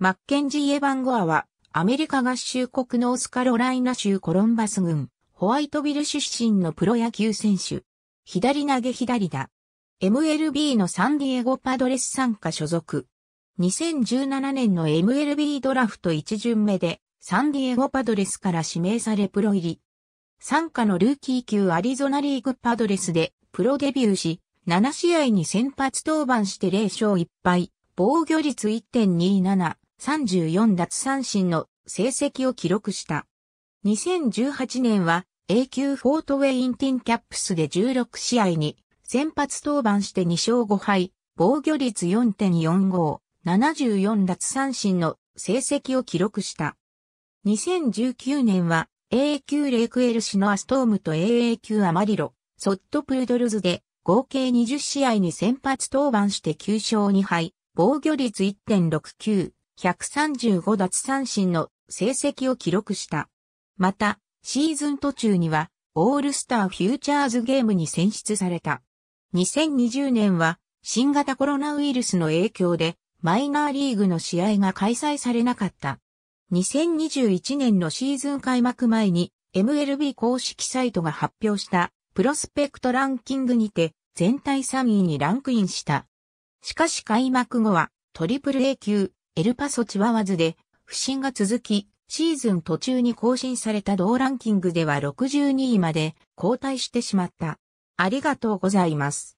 マッケンジー・エヴァン・ゴアは、アメリカ合衆国ノースカロライナ州コロンバス郡、ホワイトビル出身のプロ野球選手。左投げ左打。MLB のサンディエゴパドレス参加所属。2017年の MLB ドラフト1巡目で、サンディエゴパドレスから指名されプロ入り。参加のルーキー級アリゾナリーグパドレスでプロデビューし、7試合に先発登板して0勝1敗、防御率1.27、34奪三振の成績を記録した。2018年は A 級フォートウェインティンキャップスで16試合に先発登板して2勝5敗、防御率4.45、74奪三振の成績を記録した。2019年は A 級レイクエルシノアストームと AA 級アマリロ、ソットプードルズで合計20試合に先発登板して9勝2敗、防御率1.69、135奪三振の成績を記録した。また、シーズン途中には、オールスターフューチャーズゲームに選出された。2020年は、新型コロナウイルスの影響で、マイナーリーグの試合が開催されなかった。2021年のシーズン開幕前に MLB 公式サイトが発表したプロスペクトランキングにて全体3位にランクインした。しかし開幕後はトリプル a 級エルパソチワワズで不振が続き、シーズン途中に更新された同ランキングでは62位まで後退してしまった。ありがとうございます。